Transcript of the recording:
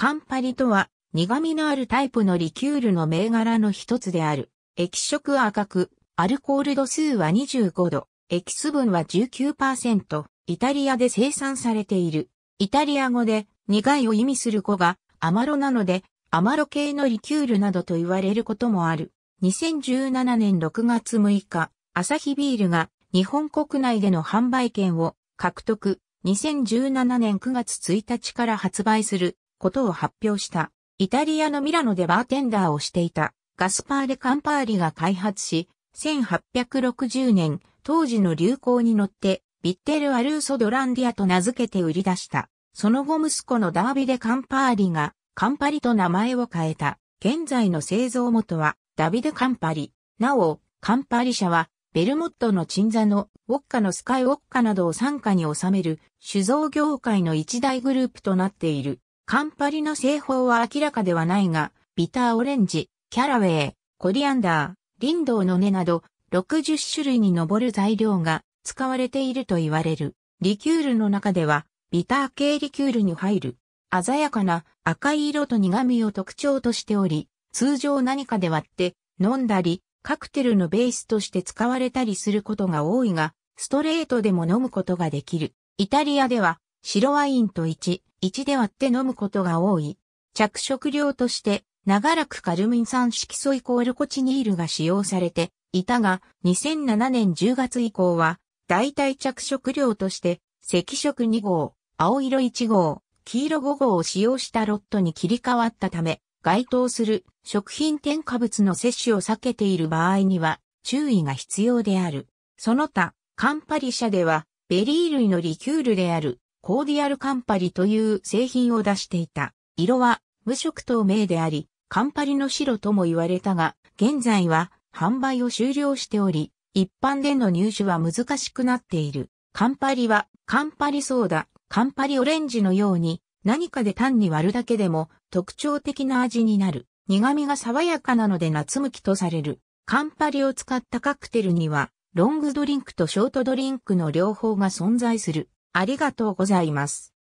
カンパリとは、苦味のあるタイプのリキュールの銘柄の一つである。液色赤く、アルコール度数は25度、エキス分は19%、イタリアで生産されている。イタリア語で苦いを意味する語がアマロなので、アマロ系のリキュールなどと言われることもある。2017年6月6日、アサヒビールが日本国内での販売権を獲得。2017年9月1日から発売することを発表した。イタリアのミラノでバーテンダーをしていたガスパーレ・カンパーリが開発し、1860年、当時の流行に乗って、ビッテル・アルーソ・ドランディアと名付けて売り出した。その後息子のダービデ・カンパーリが、カンパリと名前を変えた。現在の製造元は、ダビデ・カンパリ。なお、カンパリ社は、ベルモットの鎮座のウォッカのスカイウォッカなどを傘下に収める酒造業界の一大グループとなっている。カンパリの製法は明らかではないが、ビターオレンジ、キャラウェイ、コリアンダー、リンドウの根など、60種類に上る材料が使われていると言われる。リキュールの中では、ビター系リキュールに入る。鮮やかな赤い色と苦味を特徴としており、通常何かで割って飲んだり、カクテルのベースとして使われたりすることが多いが、ストレートでも飲むことができる。イタリアでは白ワインと1、1で割って飲むことが多い。着色料として、長らくカルミン酸色素イコールコチニールが使用されていたが、2007年10月以降は、代替着色料として、赤色2号、青色1号、黄色5号を使用したロットに切り替わったため、該当する食品添加物の摂取を避けている場合には注意が必要である。その他、カンパリ社ではベリー類のリキュールであるコーディアルカンパリという製品を出していた。色は無色透明であり、カンパリの白とも言われたが、現在は販売を終了しており、一般での入手は難しくなっている。カンパリは、カンパリソーダ、カンパリオレンジのように、何かで単に割るだけでも特徴的な味になる。苦味が爽やかなので夏向きとされる。カンパリを使ったカクテルには、ロングドリンクとショートドリンクの両方が存在する。ありがとうございます。